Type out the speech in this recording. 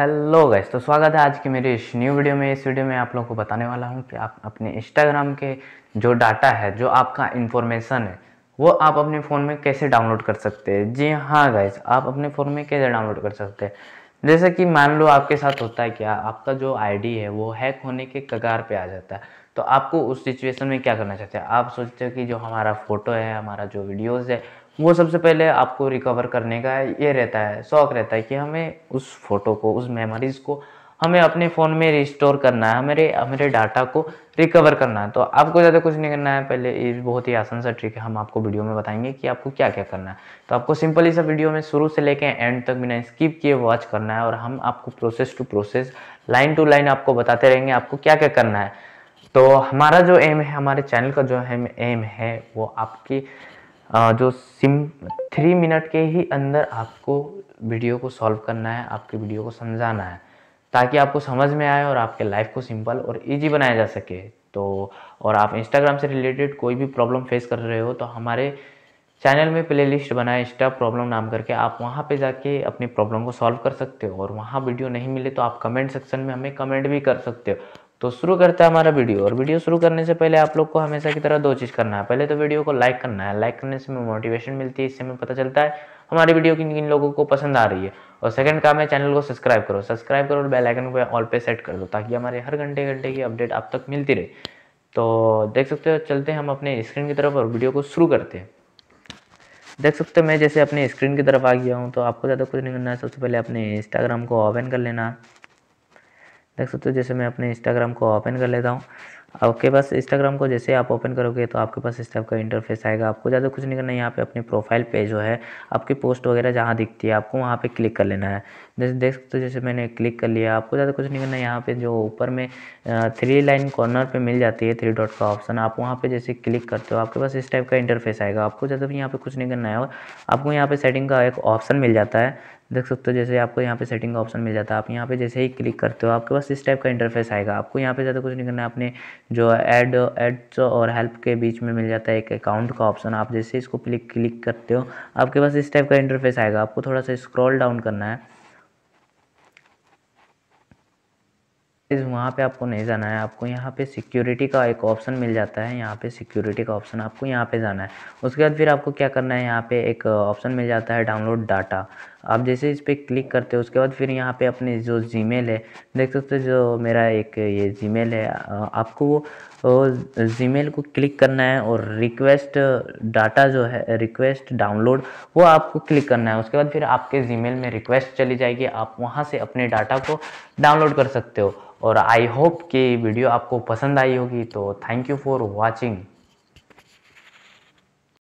hello guys तो स्वागत है आज के मेरे इस न्यू वीडियो में इस वीडियो में आप लोगों को बताने वाला हूँ कि आप अपने इंस्टाग्राम के जो डाटा है जो आपका इन्फॉर्मेशन है वो आप अपने फ़ोन में कैसे डाउनलोड कर सकते हैं जी हाँ गैस आप अपने फ़ोन में कैसे डाउनलोड कर सकते हैं जैसे कि मान लो आपके साथ होता है क्या आपका जो आई है वो हैक होने के कगार पर आ जाता है तो आपको उस सिचुएसन में क्या करना चाहते हैं आप सोचते हो कि जो हमारा फ़ोटो है हमारा जो वीडियोज़ है वो सबसे पहले आपको रिकवर करने का ये रहता है शौक रहता है कि हमें उस फोटो को उस मेमोरीज को हमें अपने फ़ोन में रिस्टोर करना है हमारे हमारे डाटा को रिकवर करना है तो आपको ज़्यादा कुछ नहीं करना है पहले ये बहुत ही आसान सा ट्रिक है हम आपको वीडियो में बताएंगे कि आपको क्या क्या करना है तो आपको सिंपल सब वीडियो में शुरू से लेकर एंड तक बिना स्किप किए वॉच करना है और हम आपको process to process line to line आपको बताते रहेंगे आपको क्या क्या करना है तो हमारा जो एम है हमारे चैनल का जो एम एम है वो आपकी जो सिम थ्री मिनट के ही अंदर आपको वीडियो को सॉल्व करना है आपके वीडियो को समझाना है ताकि आपको समझ में आए और आपके लाइफ को सिंपल और इजी बनाया जा सके तो और आप इंस्टाग्राम से रिलेटेड कोई भी प्रॉब्लम फेस कर रहे हो तो हमारे चैनल में प्ले लिस्ट बनाए इंस्टा प्रॉब्लम नाम करके आप वहाँ पे जाके अपनी प्रॉब्लम को सॉल्व कर सकते हो और वहाँ वीडियो नहीं मिले तो आप कमेंट सेक्शन में हमें कमेंट भी कर सकते हो तो शुरू करते हैं हमारा वीडियो और वीडियो शुरू करने से पहले आप लोग को हमेशा की तरह दो चीज़ करना है पहले तो वीडियो को लाइक करना है लाइक करने से हमें मोटिवेशन मिलती है इससे हमें पता चलता है हमारी वीडियो किन किन लोगों को पसंद आ रही है और सेकंड काम है चैनल को सब्सक्राइब करो सब्सक्राइब करो और बेलाइकन को ऑल पे सेट कर दो ताकि हमारे हर घंटे घंटे की अपडेट आप तक मिलती रहे तो देख सकते हो चलते हैं हम अपने स्क्रीन की तरफ और वीडियो को शुरू करते हैं देख सकते हो मैं जैसे अपने स्क्रीन की तरफ आ गया हूँ तो आपको ज़्यादा कुछ नहीं करना है सबसे पहले अपने इंस्टाग्राम को ओपन कर लेना देख सकते हो जैसे मैं अपने इंस्टाग्राम को ओपन कर लेता हूँ आपके पास इंस्टाग्राम को जैसे आप ओपन करोगे तो आपके पास इस टाइप का इंटरफेस आएगा आपको ज़्यादा कुछ नहीं करना है यहाँ पे अपनी प्रोफाइल पेज जो है आपकी पोस्ट वगैरह जहाँ दिखती है आपको वहाँ पे क्लिक कर लेना है जैसे देख सकते हो जैसे मैंने क्लिक कर लिया आपको ज़्यादा कुछ नहीं करना है यहाँ पे जो ऊपर में थ्री लाइन कॉर्नर पर मिल जाती है थ्री डॉट का ऑप्शन आप वहाँ पर जैसे क्लिक करते हो आपके पास इस टाइप का इंटरफेस आएगा आपको ज़्यादा यहाँ पर कुछ नहीं करना है और आपको यहाँ पर सेटिंग का एक ऑप्शन मिल जाता है देख सकते हो जैसे आपको यहाँ पे सेटिंग का ऑप्शन मिल जाता है आप यहाँ पे जैसे ही क्लिक करते हो आपके पास इस टाइप का इंटरफेस आएगा आपको यहाँ पे ज़्यादा कुछ नहीं करना है आपने जो ऐड एड्स और हेल्प के बीच में मिल जाता है एक अकाउंट का ऑप्शन आप जैसे इसको क्लिक क्लिक करते हो आपके पास इस टाइप का इंटरफेस आएगा आपको थोड़ा सा स्क्रॉल डाउन करना है इस वहाँ पे आपको नहीं जाना है आपको यहाँ पे सिक्योरिटी का एक ऑप्शन मिल जाता है यहाँ पे सिक्योरिटी का ऑप्शन आपको यहाँ पे जाना है उसके बाद फिर आपको क्या करना है यहाँ पे एक ऑप्शन मिल जाता है डाउनलोड डाटा आप जैसे इस पर क्लिक करते हो उसके बाद फिर यहाँ पे अपने जो जी है देख सकते हो जो मेरा एक ये जी है आपको वो जी को क्लिक करना है और रिक्वेस्ट डाटा जो है रिक्वेस्ट डाउनलोड वो आपको क्लिक करना है उसके बाद फिर आपके जी में रिक्वेस्ट चली जाएगी आप वहाँ से अपने डाटा को डाउनलोड कर सकते हो और आई होप कि वीडियो आपको पसंद आई होगी तो थैंक यू फॉर वॉचिंग